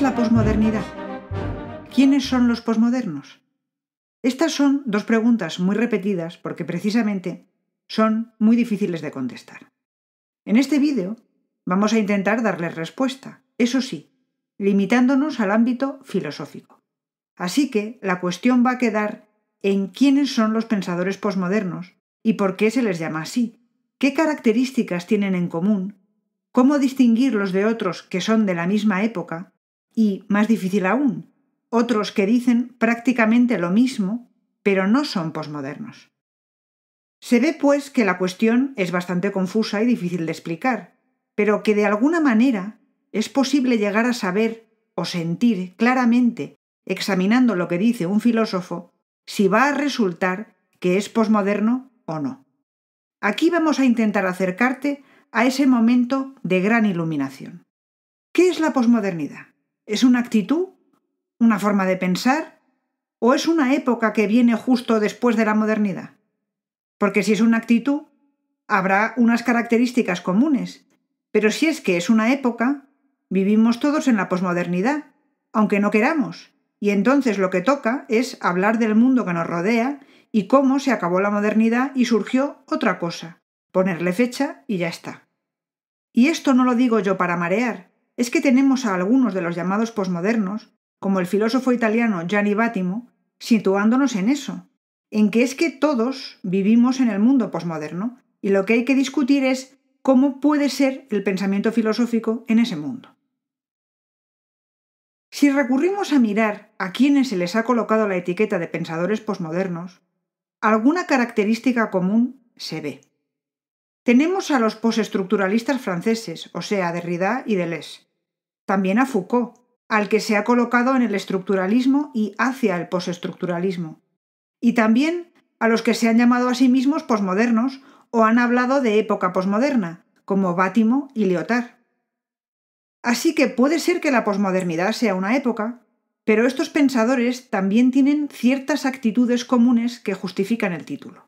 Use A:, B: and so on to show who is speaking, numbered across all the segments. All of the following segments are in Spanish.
A: la posmodernidad? ¿Quiénes son los posmodernos? Estas son dos preguntas muy repetidas porque precisamente son muy difíciles de contestar. En este vídeo vamos a intentar darles respuesta, eso sí, limitándonos al ámbito filosófico. Así que la cuestión va a quedar en quiénes son los pensadores posmodernos y por qué se les llama así, qué características tienen en común, cómo distinguirlos de otros que son de la misma época y, más difícil aún, otros que dicen prácticamente lo mismo, pero no son posmodernos. Se ve, pues, que la cuestión es bastante confusa y difícil de explicar, pero que de alguna manera es posible llegar a saber o sentir claramente, examinando lo que dice un filósofo, si va a resultar que es posmoderno o no. Aquí vamos a intentar acercarte a ese momento de gran iluminación. ¿Qué es la posmodernidad? ¿Es una actitud? ¿Una forma de pensar? ¿O es una época que viene justo después de la modernidad? Porque si es una actitud, habrá unas características comunes. Pero si es que es una época, vivimos todos en la posmodernidad, aunque no queramos. Y entonces lo que toca es hablar del mundo que nos rodea y cómo se acabó la modernidad y surgió otra cosa, ponerle fecha y ya está. Y esto no lo digo yo para marear, es que tenemos a algunos de los llamados posmodernos, como el filósofo italiano Gianni Vattimo, situándonos en eso, en que es que todos vivimos en el mundo posmoderno y lo que hay que discutir es cómo puede ser el pensamiento filosófico en ese mundo. Si recurrimos a mirar a quienes se les ha colocado la etiqueta de pensadores posmodernos, alguna característica común se ve. Tenemos a los postestructuralistas franceses, o sea, Derrida y Deleuze, también a Foucault, al que se ha colocado en el estructuralismo y hacia el postestructuralismo, y también a los que se han llamado a sí mismos posmodernos o han hablado de época posmoderna, como Bátimo y Lyotard. Así que puede ser que la posmodernidad sea una época, pero estos pensadores también tienen ciertas actitudes comunes que justifican el título.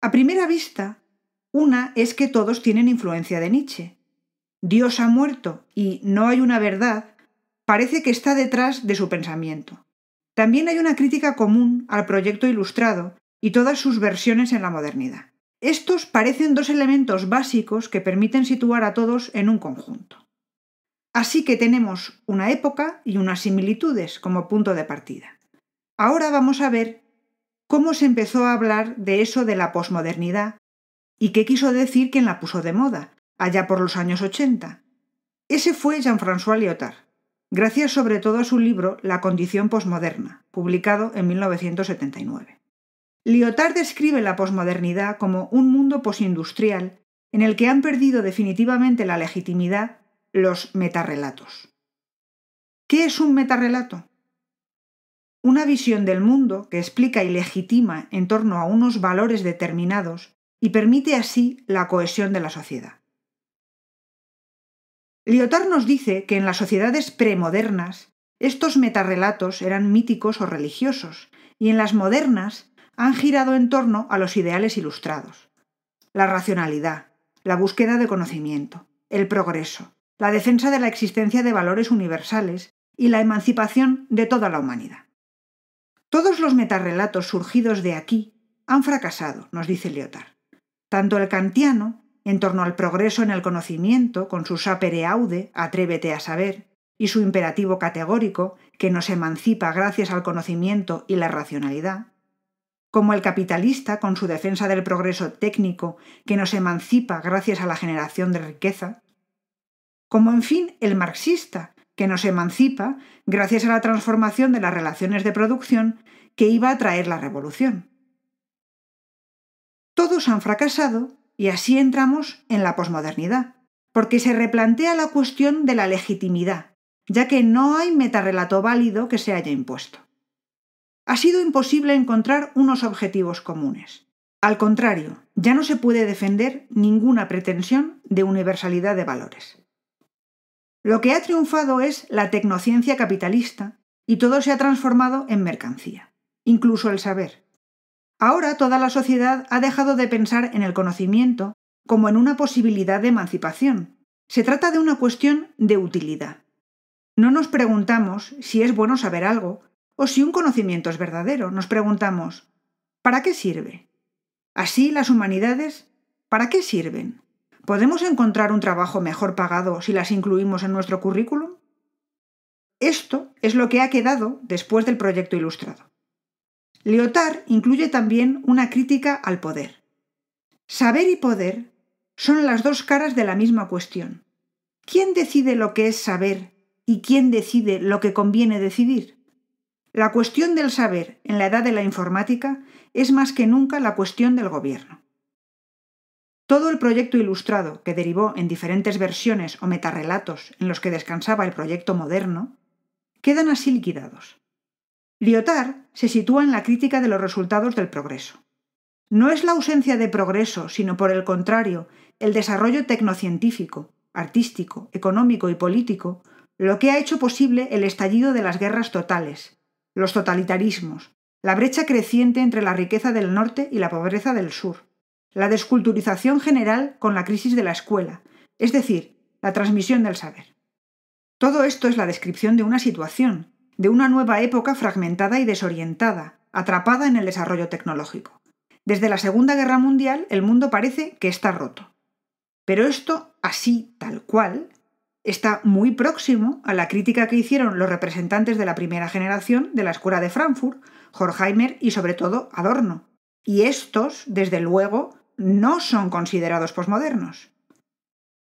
A: A primera vista, una es que todos tienen influencia de Nietzsche, Dios ha muerto y no hay una verdad, parece que está detrás de su pensamiento. También hay una crítica común al proyecto ilustrado y todas sus versiones en la modernidad. Estos parecen dos elementos básicos que permiten situar a todos en un conjunto. Así que tenemos una época y unas similitudes como punto de partida. Ahora vamos a ver cómo se empezó a hablar de eso de la posmodernidad y qué quiso decir quien la puso de moda, allá por los años 80. Ese fue Jean-François Lyotard, gracias sobre todo a su libro La condición posmoderna, publicado en 1979. Lyotard describe la posmodernidad como un mundo posindustrial en el que han perdido definitivamente la legitimidad los metarrelatos. ¿Qué es un metarrelato? Una visión del mundo que explica y legitima en torno a unos valores determinados y permite así la cohesión de la sociedad. Lyotard nos dice que en las sociedades premodernas estos metarrelatos eran míticos o religiosos, y en las modernas han girado en torno a los ideales ilustrados. La racionalidad, la búsqueda de conocimiento, el progreso, la defensa de la existencia de valores universales y la emancipación de toda la humanidad. Todos los metarrelatos surgidos de aquí han fracasado, nos dice Lyotard. Tanto el kantiano en torno al progreso en el conocimiento con su sapere aude, atrévete a saber, y su imperativo categórico, que nos emancipa gracias al conocimiento y la racionalidad, como el capitalista con su defensa del progreso técnico, que nos emancipa gracias a la generación de riqueza, como en fin el marxista, que nos emancipa gracias a la transformación de las relaciones de producción que iba a traer la revolución. Todos han fracasado y así entramos en la posmodernidad, porque se replantea la cuestión de la legitimidad, ya que no hay metarrelato válido que se haya impuesto. Ha sido imposible encontrar unos objetivos comunes. Al contrario, ya no se puede defender ninguna pretensión de universalidad de valores. Lo que ha triunfado es la tecnociencia capitalista y todo se ha transformado en mercancía, incluso el saber, Ahora toda la sociedad ha dejado de pensar en el conocimiento como en una posibilidad de emancipación. Se trata de una cuestión de utilidad. No nos preguntamos si es bueno saber algo o si un conocimiento es verdadero. Nos preguntamos, ¿para qué sirve? Así las humanidades, ¿para qué sirven? ¿Podemos encontrar un trabajo mejor pagado si las incluimos en nuestro currículum? Esto es lo que ha quedado después del proyecto ilustrado. Leotard incluye también una crítica al poder. Saber y poder son las dos caras de la misma cuestión. ¿Quién decide lo que es saber y quién decide lo que conviene decidir? La cuestión del saber en la edad de la informática es más que nunca la cuestión del gobierno. Todo el proyecto ilustrado, que derivó en diferentes versiones o metarrelatos en los que descansaba el proyecto moderno, quedan así liquidados. Lyotard se sitúa en la crítica de los resultados del progreso. No es la ausencia de progreso, sino por el contrario, el desarrollo tecnocientífico, artístico, económico y político, lo que ha hecho posible el estallido de las guerras totales, los totalitarismos, la brecha creciente entre la riqueza del norte y la pobreza del sur, la desculturización general con la crisis de la escuela, es decir, la transmisión del saber. Todo esto es la descripción de una situación, de una nueva época fragmentada y desorientada, atrapada en el desarrollo tecnológico. Desde la Segunda Guerra Mundial el mundo parece que está roto. Pero esto, así tal cual, está muy próximo a la crítica que hicieron los representantes de la primera generación de la Escuela de Frankfurt, Horkheimer y sobre todo Adorno. Y estos, desde luego, no son considerados posmodernos.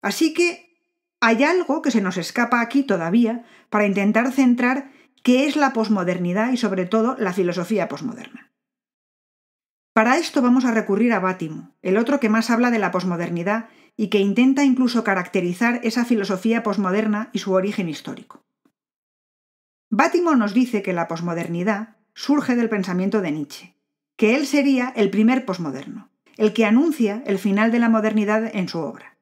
A: Así que hay algo que se nos escapa aquí todavía para intentar centrar qué es la posmodernidad y sobre todo la filosofía posmoderna. Para esto vamos a recurrir a Bátimo, el otro que más habla de la posmodernidad y que intenta incluso caracterizar esa filosofía posmoderna y su origen histórico. Bátimo nos dice que la posmodernidad surge del pensamiento de Nietzsche, que él sería el primer posmoderno, el que anuncia el final de la modernidad en su obra.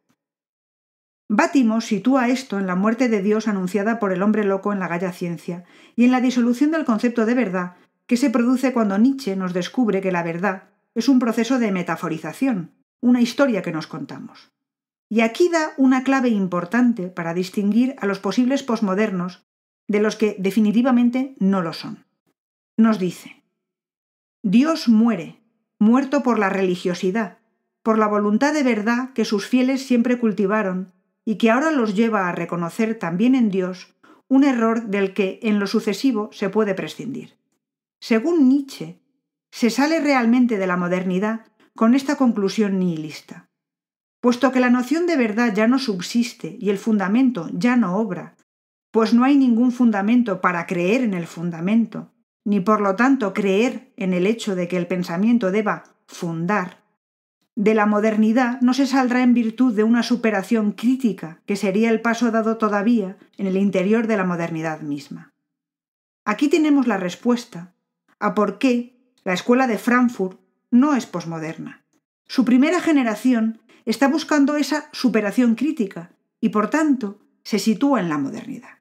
A: Bátimo sitúa esto en la muerte de Dios anunciada por el hombre loco en la galla ciencia y en la disolución del concepto de verdad que se produce cuando Nietzsche nos descubre que la verdad es un proceso de metaforización, una historia que nos contamos. Y aquí da una clave importante para distinguir a los posibles posmodernos de los que definitivamente no lo son. Nos dice, Dios muere, muerto por la religiosidad, por la voluntad de verdad que sus fieles siempre cultivaron y que ahora los lleva a reconocer también en Dios un error del que en lo sucesivo se puede prescindir. Según Nietzsche, se sale realmente de la modernidad con esta conclusión nihilista. Puesto que la noción de verdad ya no subsiste y el fundamento ya no obra, pues no hay ningún fundamento para creer en el fundamento, ni por lo tanto creer en el hecho de que el pensamiento deba fundar, de la modernidad no se saldrá en virtud de una superación crítica, que sería el paso dado todavía en el interior de la modernidad misma. Aquí tenemos la respuesta a por qué la escuela de Frankfurt no es posmoderna. Su primera generación está buscando esa superación crítica y por tanto se sitúa en la modernidad.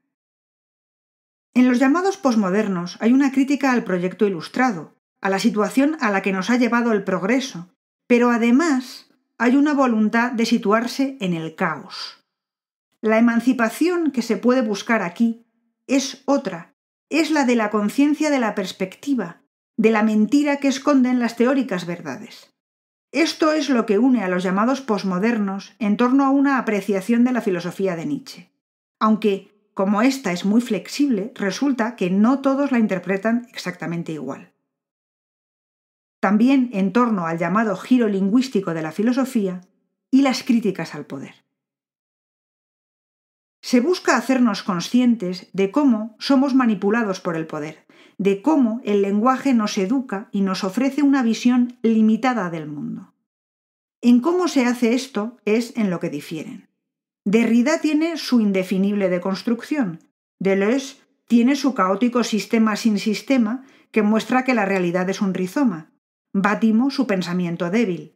A: En los llamados posmodernos hay una crítica al proyecto ilustrado, a la situación a la que nos ha llevado el progreso pero además hay una voluntad de situarse en el caos. La emancipación que se puede buscar aquí es otra, es la de la conciencia de la perspectiva, de la mentira que esconden las teóricas verdades. Esto es lo que une a los llamados posmodernos en torno a una apreciación de la filosofía de Nietzsche. Aunque, como esta es muy flexible, resulta que no todos la interpretan exactamente igual también en torno al llamado giro lingüístico de la filosofía y las críticas al poder. Se busca hacernos conscientes de cómo somos manipulados por el poder, de cómo el lenguaje nos educa y nos ofrece una visión limitada del mundo. En cómo se hace esto es en lo que difieren. Derrida tiene su indefinible deconstrucción, Deleuze tiene su caótico sistema sin sistema que muestra que la realidad es un rizoma, bátimo su pensamiento débil.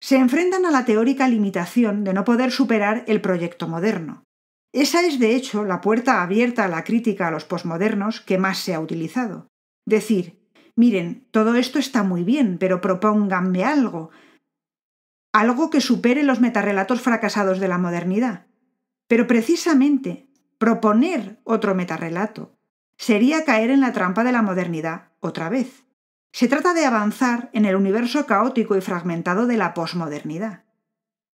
A: Se enfrentan a la teórica limitación de no poder superar el proyecto moderno. Esa es, de hecho, la puerta abierta a la crítica a los posmodernos que más se ha utilizado. Decir, miren, todo esto está muy bien, pero propónganme algo. Algo que supere los metarrelatos fracasados de la modernidad. Pero precisamente, proponer otro metarrelato sería caer en la trampa de la modernidad otra vez. Se trata de avanzar en el universo caótico y fragmentado de la posmodernidad.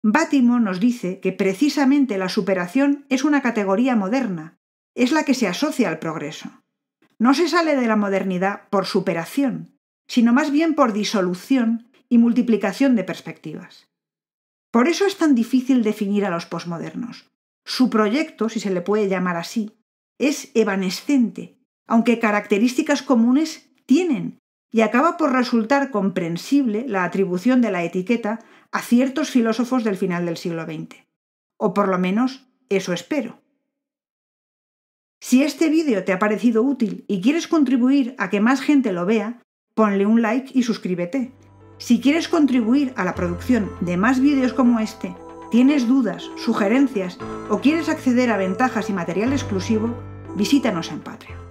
A: Bátimo nos dice que precisamente la superación es una categoría moderna, es la que se asocia al progreso. No se sale de la modernidad por superación, sino más bien por disolución y multiplicación de perspectivas. Por eso es tan difícil definir a los posmodernos. Su proyecto, si se le puede llamar así, es evanescente, aunque características comunes tienen y acaba por resultar comprensible la atribución de la etiqueta a ciertos filósofos del final del siglo XX. O por lo menos eso espero. Si este vídeo te ha parecido útil y quieres contribuir a que más gente lo vea, ponle un like y suscríbete. Si quieres contribuir a la producción de más vídeos como este, tienes dudas, sugerencias o quieres acceder a ventajas y material exclusivo, visítanos en Patreon.